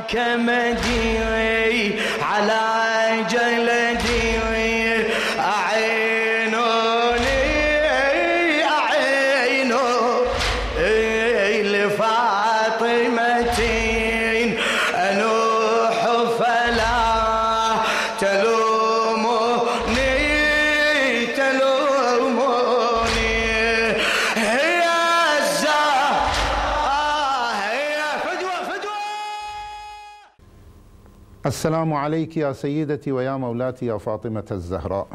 كمدي على جلدي السلام عليك يا سيدتي ويا مولاتي يا فاطمة الزهراء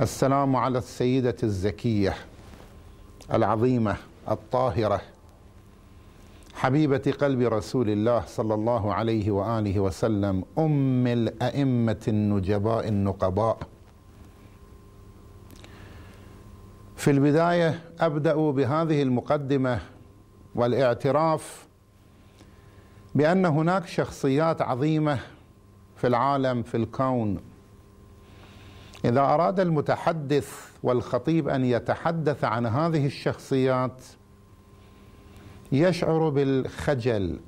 السلام على السيدة الزكية العظيمة الطاهرة حبيبة قلب رسول الله صلى الله عليه وآله وسلم أم الأئمة النجباء النقباء في البداية أبدأ بهذه المقدمة والاعتراف بان هناك شخصيات عظيمه في العالم في الكون اذا اراد المتحدث والخطيب ان يتحدث عن هذه الشخصيات يشعر بالخجل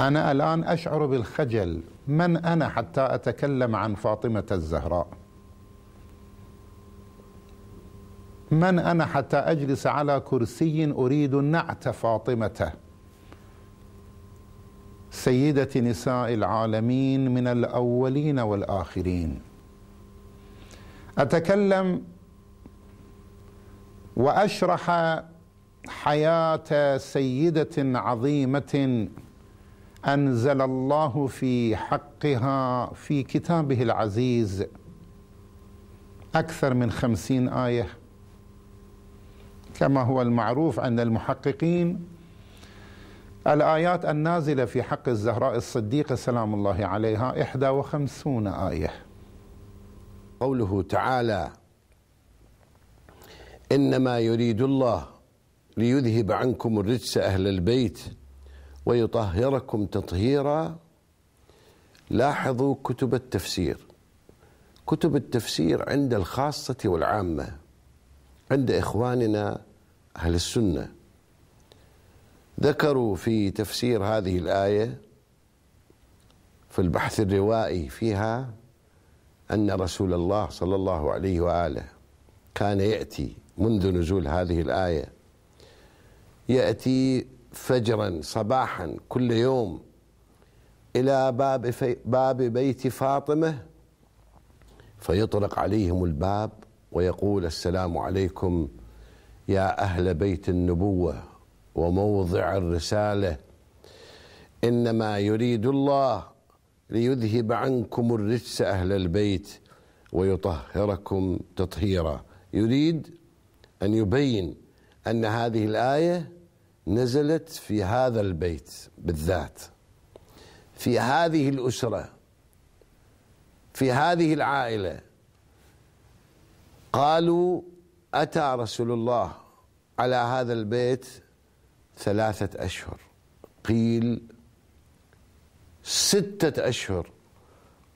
انا الان اشعر بالخجل من انا حتى اتكلم عن فاطمه الزهراء من انا حتى اجلس على كرسي اريد نعت فاطمته سيدة نساء العالمين من الأولين والآخرين أتكلم وأشرح حياة سيدة عظيمة أنزل الله في حقها في كتابه العزيز أكثر من خمسين آية كما هو المعروف عند المحققين الآيات النازلة في حق الزهراء الصديقة سلام الله عليها إحدى وخمسون آية قوله تعالى إنما يريد الله ليذهب عنكم الرجس أهل البيت ويطهركم تطهيرا لاحظوا كتب التفسير كتب التفسير عند الخاصة والعامة عند إخواننا أهل السنة ذكروا في تفسير هذه الآية في البحث الروائي فيها أن رسول الله صلى الله عليه وآله كان يأتي منذ نزول هذه الآية يأتي فجرا صباحا كل يوم إلى باب باب بيت فاطمة فيطرق عليهم الباب ويقول السلام عليكم يا أهل بيت النبوة وموضع الرساله انما يريد الله ليذهب عنكم الرجس اهل البيت ويطهركم تطهيرا يريد ان يبين ان هذه الايه نزلت في هذا البيت بالذات في هذه الاسره في هذه العائله قالوا اتى رسول الله على هذا البيت ثلاثة أشهر قيل ستة أشهر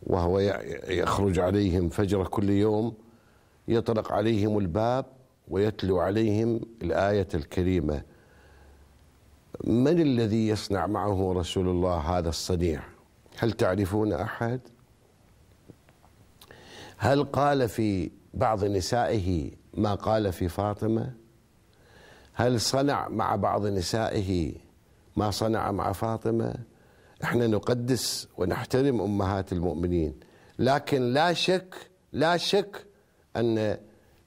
وهو يخرج عليهم فجر كل يوم يطرق عليهم الباب ويتلو عليهم الآية الكريمة من الذي يصنع معه رسول الله هذا الصنيع هل تعرفون أحد هل قال في بعض نسائه ما قال في فاطمة هل صنع مع بعض نسائه ما صنع مع فاطمه احنا نقدس ونحترم امهات المؤمنين لكن لا شك لا شك ان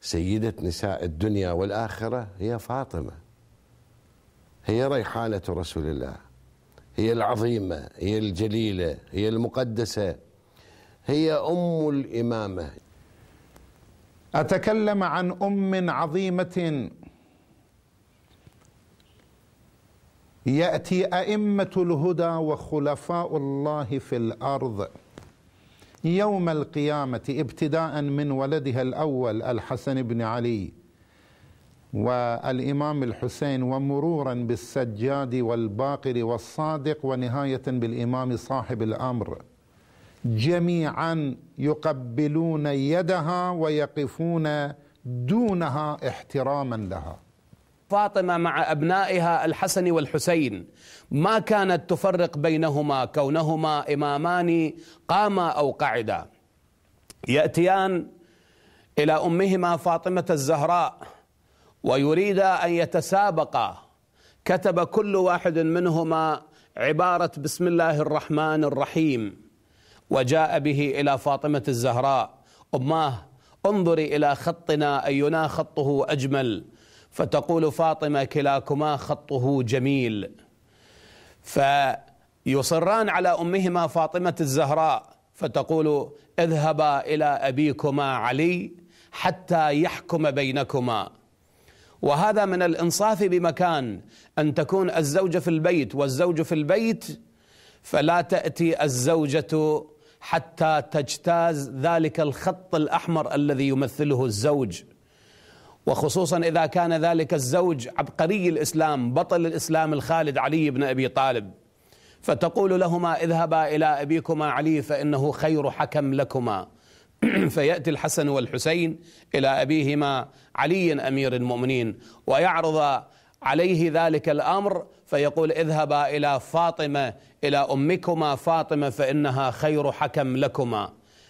سيده نساء الدنيا والاخره هي فاطمه هي ريحانه رسول الله هي العظيمه هي الجليله هي المقدسه هي ام الامامه اتكلم عن ام عظيمه ياتي ائمه الهدى وخلفاء الله في الارض يوم القيامه ابتداء من ولدها الاول الحسن بن علي والامام الحسين ومرورا بالسجاد والباقر والصادق ونهايه بالامام صاحب الامر جميعا يقبلون يدها ويقفون دونها احتراما لها فاطمه مع ابنائها الحسن والحسين ما كانت تفرق بينهما كونهما امامان قاما او قعدا ياتيان الى امهما فاطمه الزهراء ويريدا ان يتسابقا كتب كل واحد منهما عباره بسم الله الرحمن الرحيم وجاء به الى فاطمه الزهراء اماه انظري الى خطنا اينا خطه اجمل فتقول فاطمه كلاكما خطه جميل فيصران على امهما فاطمه الزهراء فتقول اذهبا الى ابيكما علي حتى يحكم بينكما وهذا من الانصاف بمكان ان تكون الزوجه في البيت والزوج في البيت فلا تاتي الزوجه حتى تجتاز ذلك الخط الاحمر الذي يمثله الزوج وخصوصا اذا كان ذلك الزوج عبقري الاسلام بطل الاسلام الخالد علي بن ابي طالب فتقول لهما اذهبا الى ابيكما علي فانه خير حكم لكما فياتي الحسن والحسين الى ابيهما علي امير المؤمنين ويعرض عليه ذلك الامر فيقول اذهبا الى فاطمه الى امكما فاطمه فانها خير حكم لكما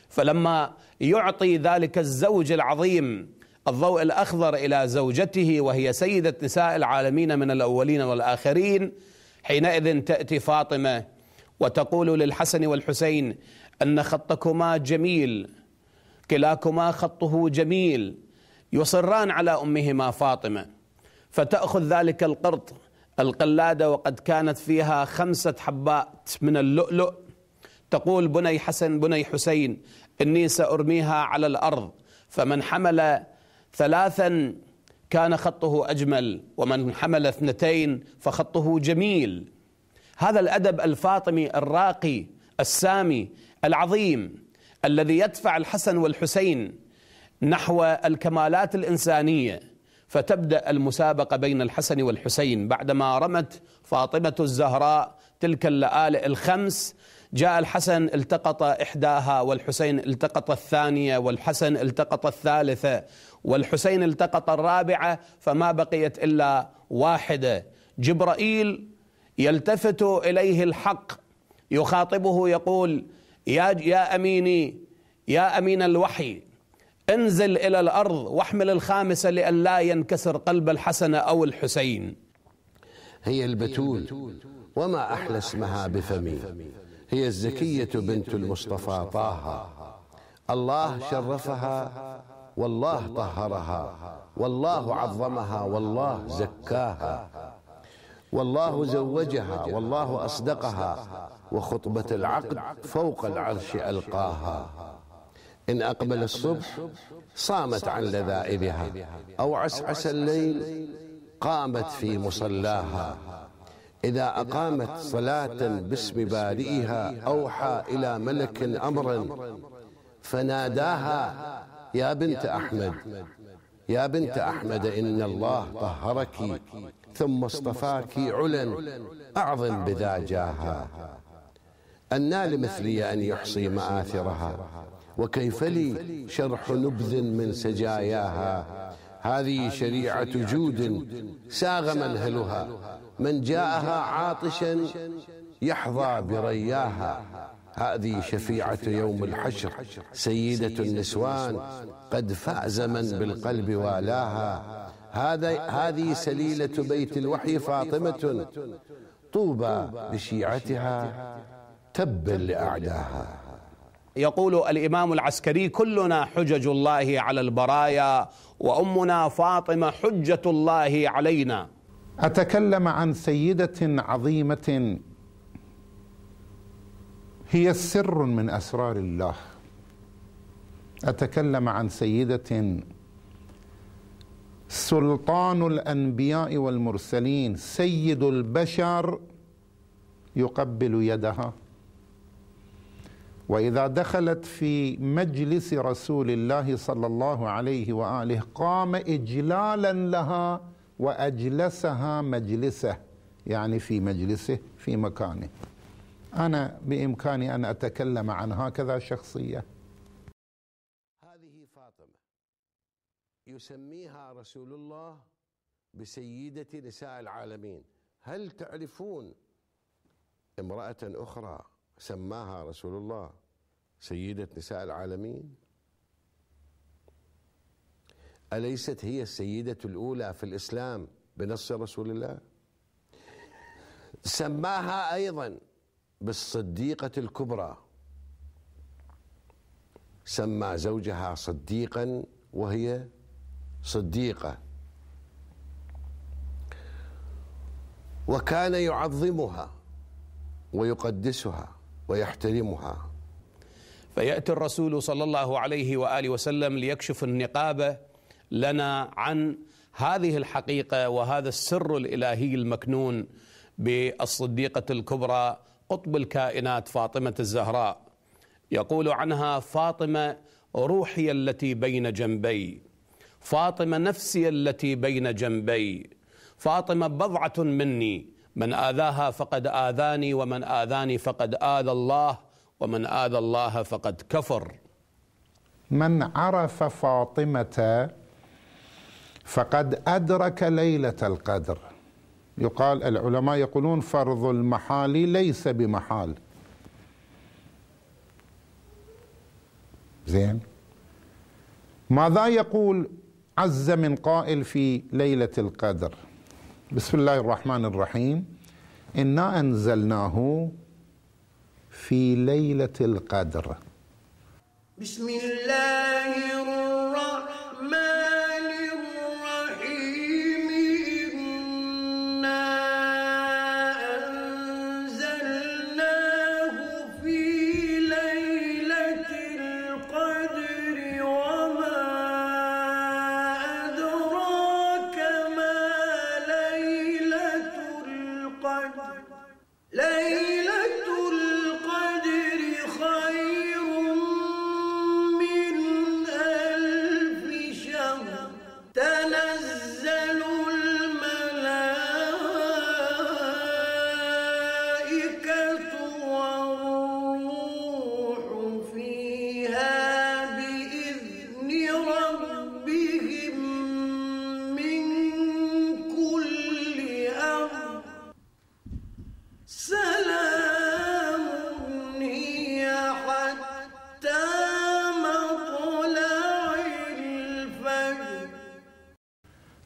فلما يعطي ذلك الزوج العظيم الضوء الاخضر الى زوجته وهي سيده نساء العالمين من الاولين والاخرين حينئذ تاتي فاطمه وتقول للحسن والحسين ان خطكما جميل كلاكما خطه جميل يصران على امهما فاطمه فتاخذ ذلك القرط القلاده وقد كانت فيها خمسه حبات من اللؤلؤ تقول بني حسن بني حسين اني سارميها على الارض فمن حمل ثلاثا كان خطه اجمل ومن حمل اثنتين فخطه جميل هذا الادب الفاطمي الراقي السامي العظيم الذي يدفع الحسن والحسين نحو الكمالات الانسانيه فتبدا المسابقه بين الحسن والحسين بعدما رمت فاطمه الزهراء تلك اللآلئ الخمس جاء الحسن التقط إحداها والحسين التقط الثانية والحسن التقط الثالثة والحسين التقط الرابعة فما بقيت إلا واحدة جبرائيل يلتفت إليه الحق يخاطبه يقول يا, يا أميني يا أمين الوحي انزل إلى الأرض واحمل الخامسة لئلا ينكسر قلب الحسن أو الحسين هي البتول وما أحلى اسمها بفمي هي الزكية بنت المصطفى طه الله شرفها والله طهرها والله عظمها والله زكاها والله زوجها والله أصدقها وخطبة العقد فوق العرش ألقاها إن أقبل الصبح صامت عن لذائذها أو عسعس الليل قامت في مصلاها إذا أقامت صلاة باسم بارئها أوحى إلى ملك أمرا فناداها يا بنت أحمد يا بنت أحمد إن الله طهرك ثم اصطفاك علا أعظم بذا جاها أنا لمثلي أن يحصي مآثرها وكيف لي شرح نبذ من سجاياها هذه شريعة جود ساغ منهلها من جاءها عاطشا يحظى برياها هذه شفيعة يوم الحشر سيدة النسوان قد فاز من بالقلب والاها هذا هذه سليلة بيت الوحي فاطمة طوبى لشيعتها تبا لأعداها يقول الإمام العسكري كلنا حجج الله على البرايا وأمنا فاطمة حجة الله علينا أتكلم عن سيدة عظيمة هي سر من اسرار الله اتكلم عن سيده سلطان الانبياء والمرسلين سيد البشر يقبل يدها واذا دخلت في مجلس رسول الله صلى الله عليه واله قام اجلالا لها واجلسها مجلسه يعني في مجلسه في مكانه انا بامكاني ان اتكلم عن هكذا شخصيه هذه فاطمه يسميها رسول الله بسيده نساء العالمين هل تعرفون امراه اخرى سماها رسول الله سيده نساء العالمين اليست هي السيده الاولى في الاسلام بنص رسول الله سماها ايضا بالصديقة الكبرى سمى زوجها صديقا وهي صديقة وكان يعظمها ويقدسها ويحترمها فياتي الرسول صلى الله عليه واله وسلم ليكشف النقابة لنا عن هذه الحقيقه وهذا السر الالهي المكنون بالصديقه الكبرى قطب الكائنات فاطمه الزهراء يقول عنها فاطمه روحي التي بين جنبي فاطمه نفسي التي بين جنبي فاطمه بضعه مني من اذاها فقد اذاني ومن اذاني فقد اذى الله ومن اذى الله فقد كفر من عرف فاطمه فقد ادرك ليله القدر يقال العلماء يقولون فرض المحال ليس بمحال زين ماذا يقول عز من قائل في ليله القدر بسم الله الرحمن الرحيم انا انزلناه في ليله القدر بسم الله الرحمن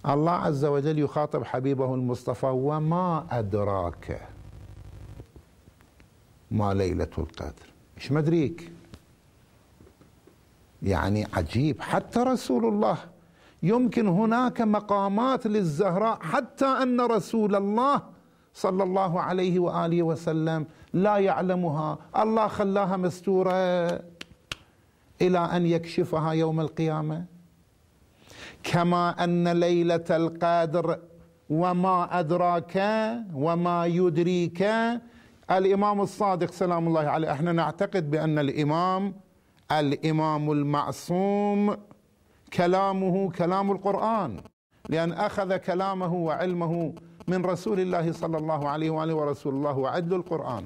الله عز وجل يخاطب حبيبه المصطفى وما أدراك ما ليلة القدر إيش مدريك يعني عجيب حتى رسول الله يمكن هناك مقامات للزهراء حتى أن رسول الله صلى الله عليه وآله وسلم لا يعلمها الله خلاها مستورة إلى أن يكشفها يوم القيامة كما ان ليله القدر وما ادراك وما يدريك الامام الصادق سلام الله عليه احنا نعتقد بان الامام الامام المعصوم كلامه كلام القران لان اخذ كلامه وعلمه من رسول الله صلى الله عليه واله ورسول الله وعدل القران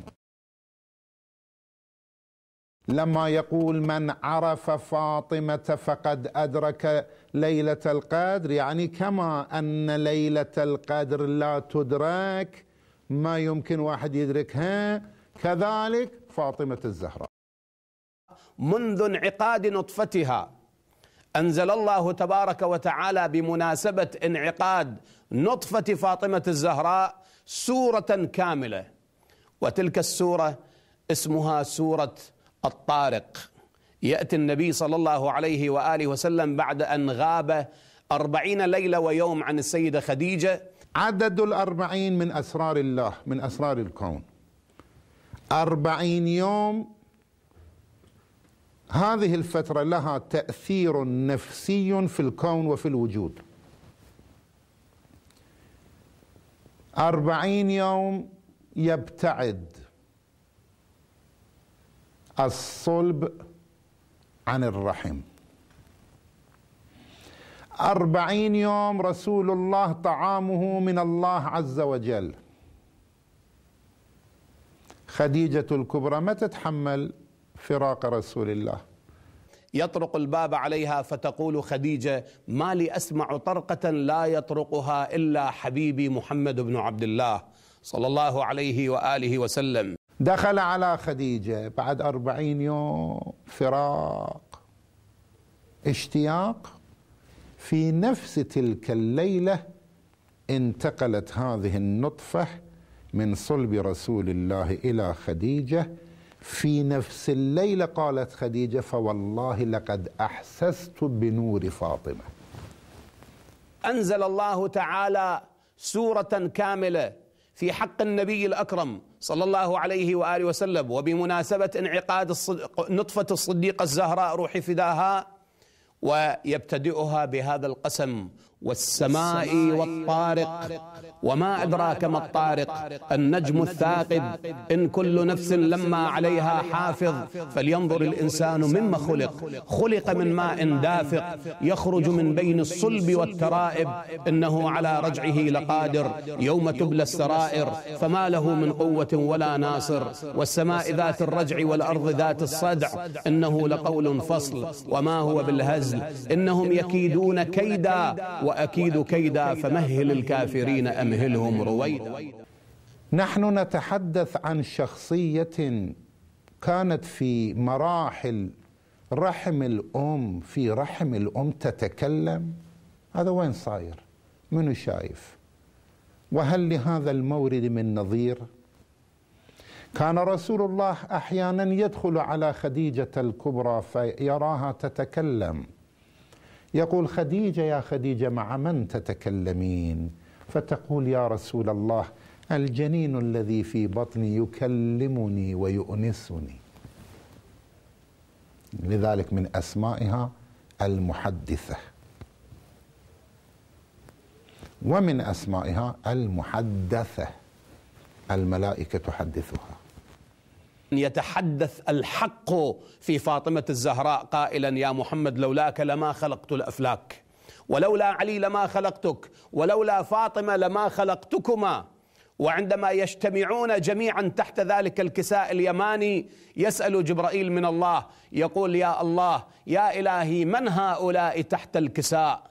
لما يقول من عرف فاطمه فقد ادرك ليله القدر يعني كما ان ليله القدر لا تدرك ما يمكن واحد يدركها كذلك فاطمه الزهراء منذ انعقاد نطفتها انزل الله تبارك وتعالى بمناسبه انعقاد نطفه فاطمه الزهراء سوره كامله وتلك السوره اسمها سوره الطارق يأتي النبي صلى الله عليه وآله وسلم بعد أن غاب أربعين ليلة ويوم عن السيدة خديجة عدد الأربعين من أسرار الله من أسرار الكون أربعين يوم هذه الفترة لها تأثير نفسي في الكون وفي الوجود أربعين يوم يبتعد الصلب عن الرحم أربعين يوم رسول الله طعامه من الله عز وجل خديجة الكبرى ما تتحمل فراق رسول الله يطرق الباب عليها فتقول خديجة ما لي أسمع طرقة لا يطرقها إلا حبيبي محمد بن عبد الله صلى الله عليه وآله وسلم دخل على خديجة بعد أربعين يوم فراق اشتياق في نفس تلك الليلة انتقلت هذه النطفة من صلب رسول الله إلى خديجة في نفس الليلة قالت خديجة فوالله لقد أحسست بنور فاطمة أنزل الله تعالى سورة كاملة في حق النبي الأكرم صلى الله عليه واله وسلم وبمناسبه انعقاد الصدق نطفه الصديقه الزهراء روح فداها ويبتدئها بهذا القسم والسماء والطارق وما أدراك ما الطارق النجم الثاقب إن كل نفس لما عليها حافظ فلينظر الإنسان مما خلق خلق من ماء دافق يخرج من بين الصلب والترائب إنه على رجعه لقادر يوم تبلى السرائر فما له من قوة ولا ناصر والسماء ذات الرجع والأرض ذات الصدع إنه لقول فصل وما هو بالهزل إنهم يكيدون كيدا وأكيد كيدا فمهل الكافرين أمهلهم رويدا نحن نتحدث عن شخصية كانت في مراحل رحم الأم في رحم الأم تتكلم هذا وين صاير منو شايف وهل لهذا المورد من نظير كان رسول الله أحيانا يدخل على خديجة الكبرى فيراها تتكلم يقول خديجه يا خديجه مع من تتكلمين فتقول يا رسول الله الجنين الذي في بطني يكلمني ويؤنسني لذلك من اسمائها المحدثه ومن اسمائها المحدثه الملائكه تحدثها يتحدث الحق في فاطمة الزهراء قائلا يا محمد لولاك لما خلقت الأفلاك ولولا علي لما خلقتك ولولا فاطمة لما خلقتكما وعندما يجتمعون جميعا تحت ذلك الكساء اليماني يسأل جبرائيل من الله يقول يا الله يا إلهي من هؤلاء تحت الكساء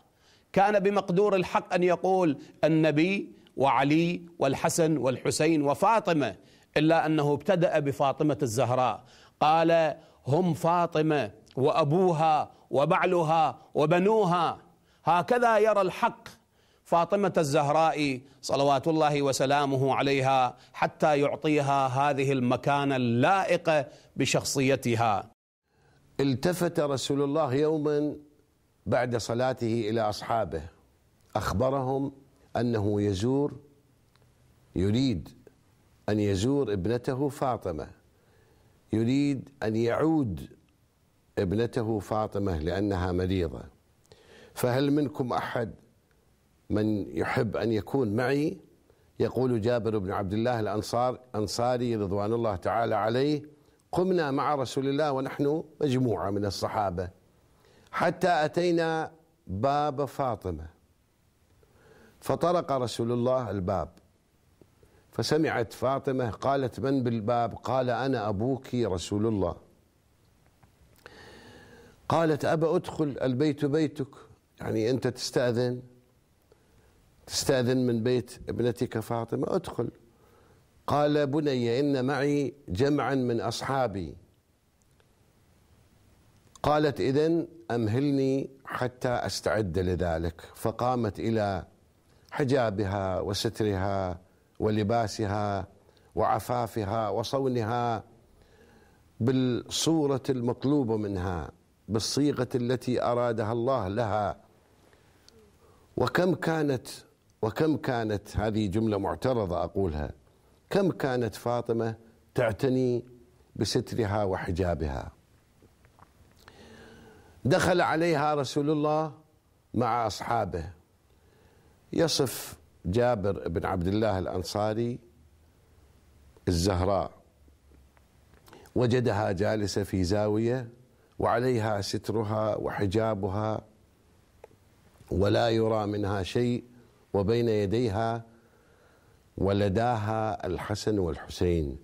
كان بمقدور الحق أن يقول النبي وعلي والحسن والحسين وفاطمة إلا أنه ابتدأ بفاطمة الزهراء قال هم فاطمة وأبوها وبعلها وبنوها هكذا يرى الحق فاطمة الزهراء صلوات الله وسلامه عليها حتى يعطيها هذه المكانة اللائقة بشخصيتها التفت رسول الله يوما بعد صلاته إلى أصحابه أخبرهم أنه يزور يريد أن يزور ابنته فاطمة يريد أن يعود ابنته فاطمة لأنها مريضة فهل منكم أحد من يحب أن يكون معي يقول جابر بن عبد الله الأنصار أنصاري رضوان الله تعالى عليه قمنا مع رسول الله ونحن مجموعة من الصحابة حتى أتينا باب فاطمة فطرق رسول الله الباب فسمعت فاطمة قالت من بالباب قال أنا أبوك رسول الله قالت أبا أدخل البيت بيتك يعني أنت تستأذن تستأذن من بيت ابنتك فاطمة أدخل قال بني إن معي جمعا من أصحابي قالت إذن أمهلني حتى أستعد لذلك فقامت إلى حجابها وسترها ولباسها وعفافها وصونها بالصوره المطلوبه منها بالصيغه التي ارادها الله لها وكم كانت وكم كانت هذه جمله معترضه اقولها كم كانت فاطمه تعتني بسترها وحجابها دخل عليها رسول الله مع اصحابه يصف جابر بن عبد الله الأنصاري الزهراء وجدها جالسة في زاوية وعليها سترها وحجابها ولا يرى منها شيء وبين يديها ولداها الحسن والحسين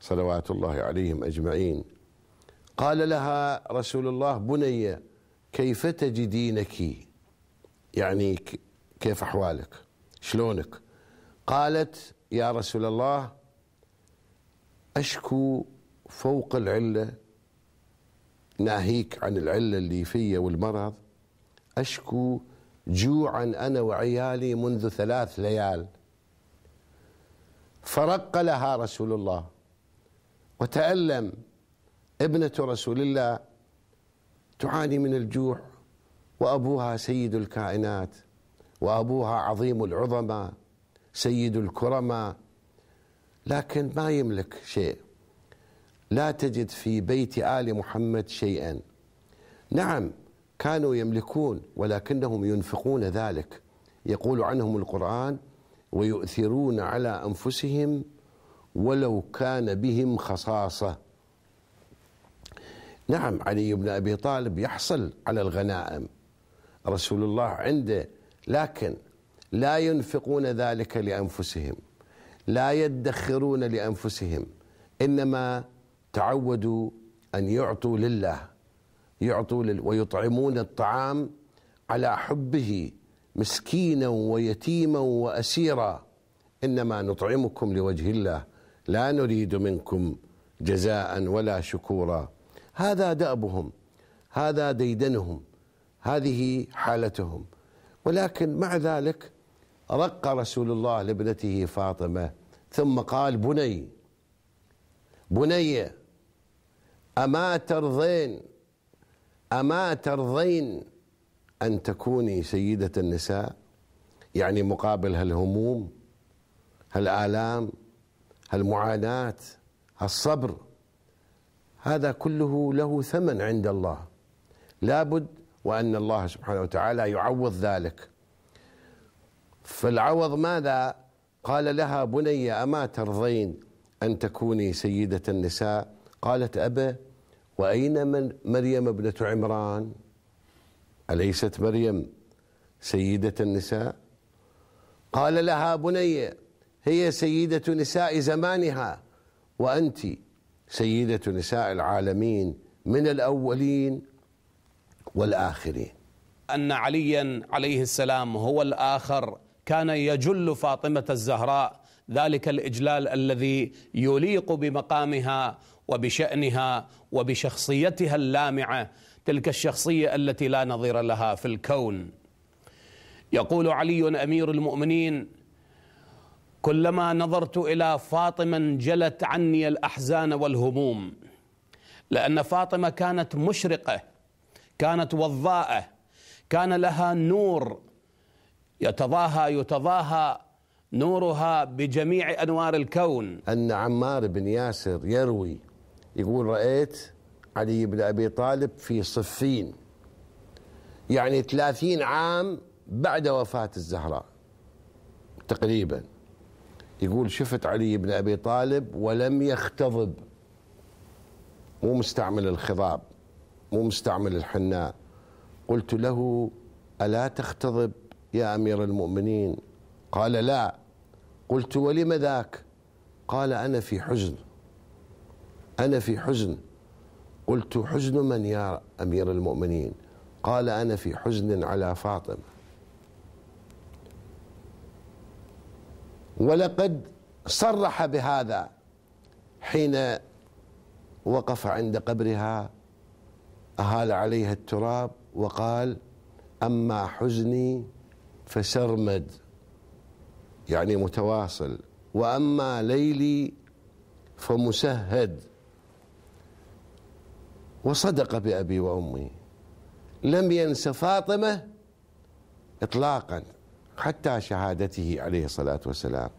صلوات الله عليهم اجمعين قال لها رسول الله بني كيف تجدينك يعني كيف احوالك شلونك قالت يا رسول الله أشكو فوق العلة ناهيك عن العلة اللي فيا والمرض أشكو جوعا أنا وعيالي منذ ثلاث ليال فرق لها رسول الله وتألم ابنة رسول الله تعاني من الجوع وأبوها سيد الكائنات وأبوها عظيم العظماء سيد الكرماء لكن ما يملك شيء لا تجد في بيت آل محمد شيئا نعم كانوا يملكون ولكنهم ينفقون ذلك يقول عنهم القرآن ويؤثرون على أنفسهم ولو كان بهم خصاصة نعم علي بن أبي طالب يحصل على الغنائم رسول الله عنده لكن لا ينفقون ذلك لانفسهم لا يدخرون لانفسهم انما تعودوا ان يعطوا لله يعطوا لل ويطعمون الطعام على حبه مسكينا ويتيما واسيرا انما نطعمكم لوجه الله لا نريد منكم جزاء ولا شكورا هذا دأبهم هذا ديدنهم هذه حالتهم ولكن مع ذلك رق رسول الله لابنته فاطمة ثم قال بني بني أما ترضين أما ترضين أن تكوني سيدة النساء يعني مقابل هالهموم هالآلام هالمعاناة هالصبر هذا كله له ثمن عند الله لابد وأن الله سبحانه وتعالى يعوض ذلك فالعوض ماذا قال لها بني أما ترضين أن تكوني سيدة النساء قالت أبا وأين من مريم ابنة عمران أليست مريم سيدة النساء قال لها بني هي سيدة نساء زمانها وأنت سيدة نساء العالمين من الأولين والآخرين أن عليا عليه السلام هو الآخر كان يجل فاطمة الزهراء ذلك الإجلال الذي يليق بمقامها وبشأنها وبشخصيتها اللامعة تلك الشخصية التي لا نظير لها في الكون يقول علي أمير المؤمنين كلما نظرت إلى فاطمة انجلت عني الأحزان والهموم لأن فاطمة كانت مشرقة كانت وضاءة كان لها نور يتضاهى يتضاهى نورها بجميع أنوار الكون أن عمار بن ياسر يروي يقول رأيت علي بن أبي طالب في صفين يعني ثلاثين عام بعد وفاة الزهراء تقريبا يقول شفت علي بن أبي طالب ولم يختضب مو مستعمل الخضاب مو مستعمل الحناء قلت له ألا تختضب يا أمير المؤمنين قال لا قلت ولم ذاك قال أنا في حزن أنا في حزن قلت حزن من يا أمير المؤمنين قال أنا في حزن على فاطمة ولقد صرح بهذا حين وقف عند قبرها أهال عليها التراب وقال أما حزني فسرمد يعني متواصل وأما ليلي فمسهد وصدق بأبي وأمي لم ينس فاطمة إطلاقا حتى شهادته عليه الصلاة والسلام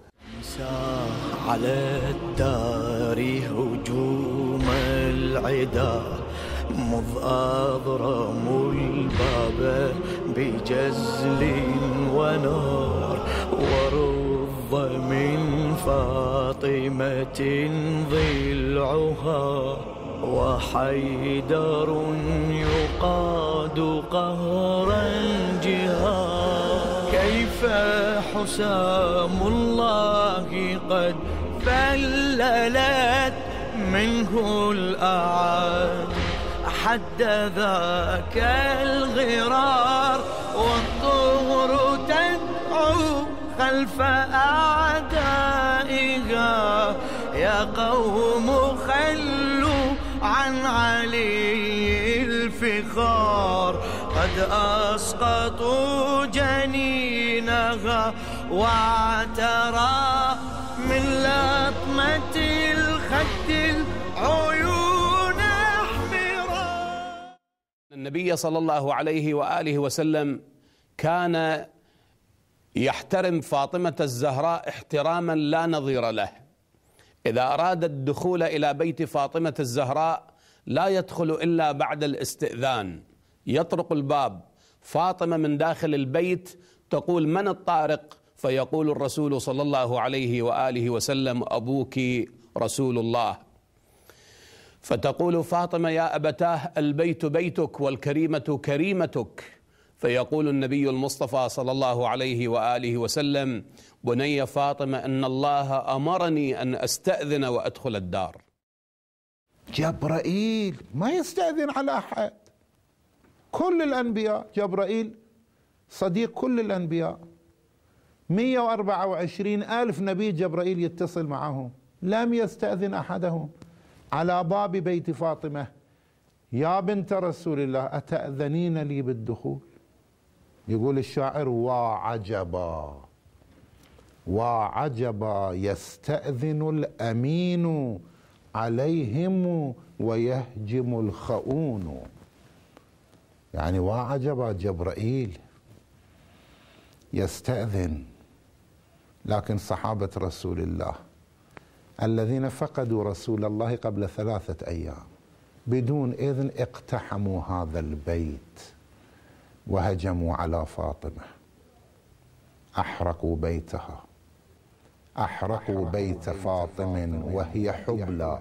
على الدار هجوم العداء مض أضرم الباب بجزل ونار ورض من فاطمة ضلعها وحيدر يقاد قهرا جها كيف حسام الله قد فللت منه الأعاد حد ذاك الغرار والطهر تدعو خلف أعدائها يا قوم خلوا عن علي الفخار قد أسقطوا جنينها واعترى النبي صلى الله عليه واله وسلم كان يحترم فاطمه الزهراء احتراما لا نظير له اذا اراد الدخول الى بيت فاطمه الزهراء لا يدخل الا بعد الاستئذان يطرق الباب فاطمه من داخل البيت تقول من الطارق فيقول الرسول صلى الله عليه واله وسلم ابوك رسول الله فتقول فاطمه يا ابتاه البيت بيتك والكريمه كريمتك فيقول النبي المصطفى صلى الله عليه واله وسلم بني فاطمه ان الله امرني ان استاذن وادخل الدار جبرائيل ما يستاذن على احد كل الانبياء جبرائيل صديق كل الانبياء 124 الف نبي جبرائيل يتصل معهم لم يستاذن احدهم على باب بيت فاطمه يا بنت رسول الله اتاذنين لي بالدخول يقول الشاعر وعجبا وعجبا يستاذن الامين عليهم ويهجم الخؤون يعني وعجبا جبرائيل يستاذن لكن صحابه رسول الله الذين فقدوا رسول الله قبل ثلاثة أيام بدون إذن اقتحموا هذا البيت وهجموا على فاطمة أحرقوا بيتها أحرقوا بيت فاطم وهي حبلى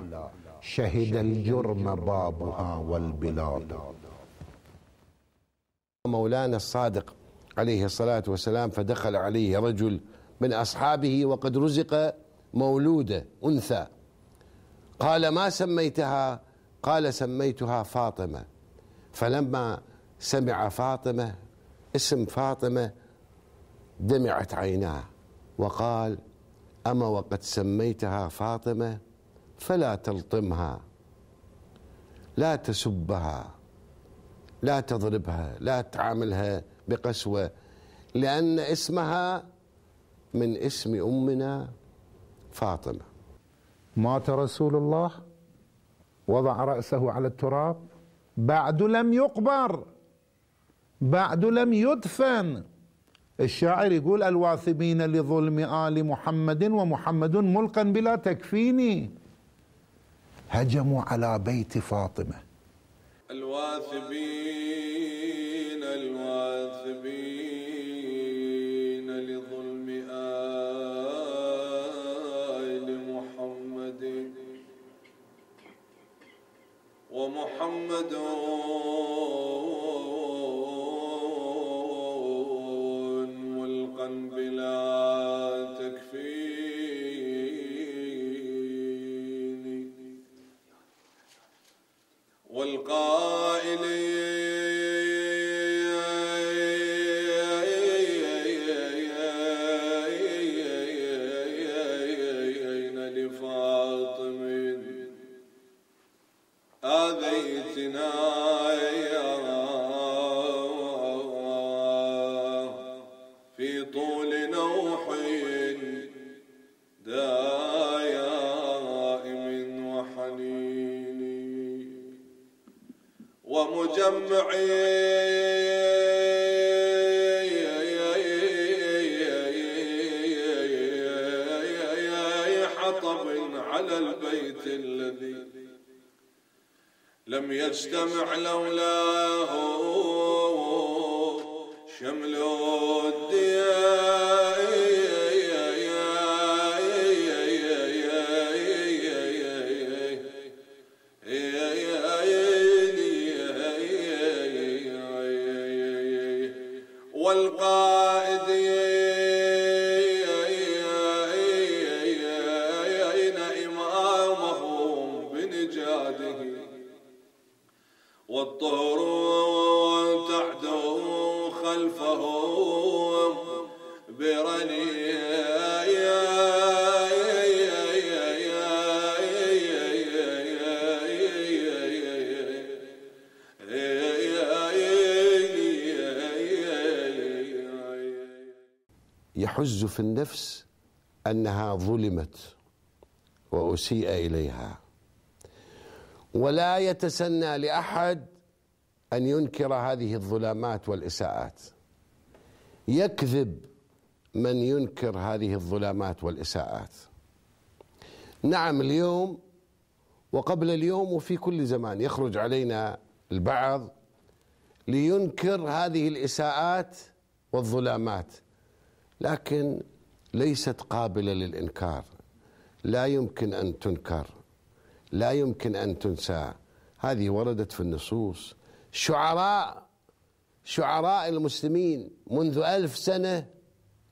شهد الجرم بابها والبلاد مولانا الصادق عليه الصلاة والسلام فدخل عليه رجل من أصحابه وقد رزق مولوده انثى قال ما سميتها قال سميتها فاطمه فلما سمع فاطمه اسم فاطمه دمعت عيناه وقال اما وقد سميتها فاطمه فلا تلطمها لا تسبها لا تضربها لا تعاملها بقسوه لان اسمها من اسم امنا فاطمه مات رسول الله وضع راسه على التراب بعد لم يقبر بعد لم يدفن الشاعر يقول الواثبين لظلم ال محمد ومحمد ملقا بلا تكفيني هجموا على بيت فاطمه الواثبين ومحمد ملقا بلا تكفيني والقادر والقائد تحز في النفس انها ظلمت واسيء اليها ولا يتسنى لاحد ان ينكر هذه الظلامات والاساءات يكذب من ينكر هذه الظلامات والاساءات نعم اليوم وقبل اليوم وفي كل زمان يخرج علينا البعض لينكر هذه الاساءات والظلامات لكن ليست قابله للانكار لا يمكن ان تنكر لا يمكن ان تنسى هذه وردت في النصوص شعراء شعراء المسلمين منذ ألف سنة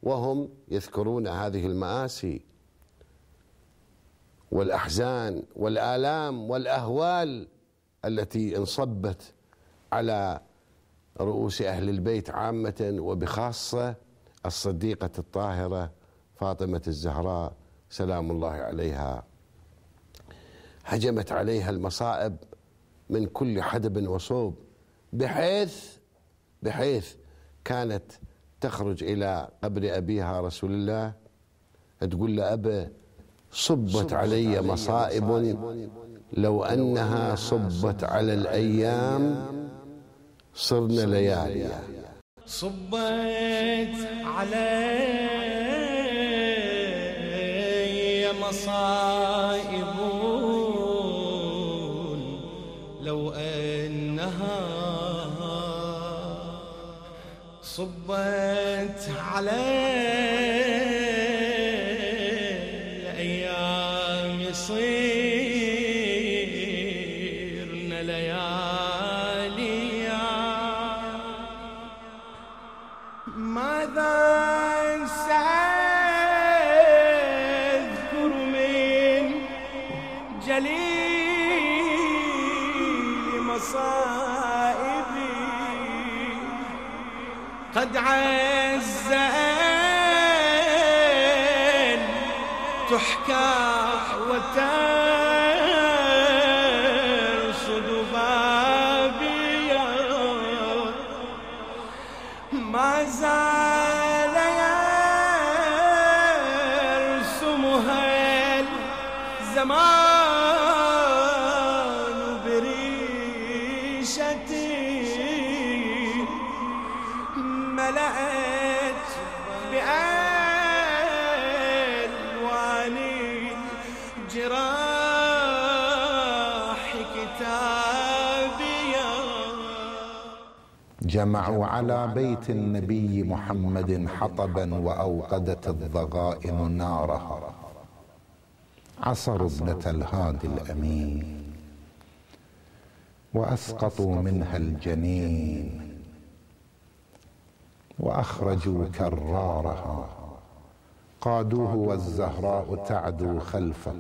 وهم يذكرون هذه المآسي والأحزان والآلام والأهوال التي انصبت على رؤوس أهل البيت عامة وبخاصة الصديقة الطاهرة فاطمة الزهراء سلام الله عليها هجمت عليها المصائب من كل حدب وصوب بحيث بحيث كانت تخرج إلى قبر أبيها رسول الله تقول له أبا صبت علي مصائب لو أنها صبت على الأيام صرنا لياليها صبيت علي مصائب لو أنها صبت علي العين ملأت بألوان جراح كتابي جمعوا على بيت النبي محمد حطبا وأوقدت الضغائن نارها عصروا ابنة الهادي الأمين وأسقطوا منها الجنين واخرجوا كرارها قادوه والزهراء تعدو خلفه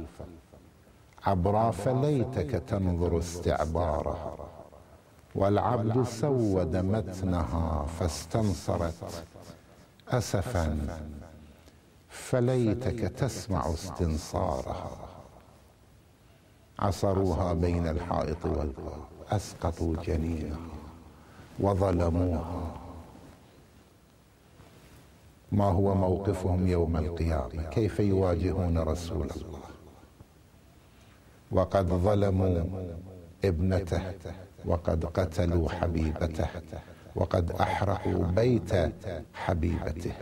عبرا فليتك تنظر استعبارها والعبد سود متنها فاستنصرت اسفا فليتك تسمع استنصارها عصروها بين الحائط والباب اسقطوا جنينها وظلموها ما هو موقفهم يوم القيامة كيف يواجهون رسول الله وقد ظلموا ابنته وقد قتلوا حبيبته وقد أحرقوا بيت حبيبته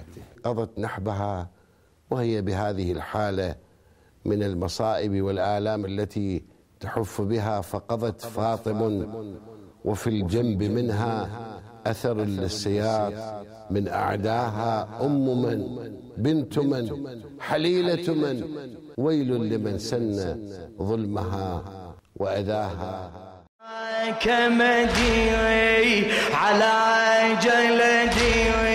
قضت نحبها وهي بهذه الحالة من المصائب والآلام التي تحف بها فقضت فاطم وفي الجنب منها أثر السياط من أعداها أم من بنت من حليلة من ويل لمن سن ظلمها وأذاها كمدي على جلدي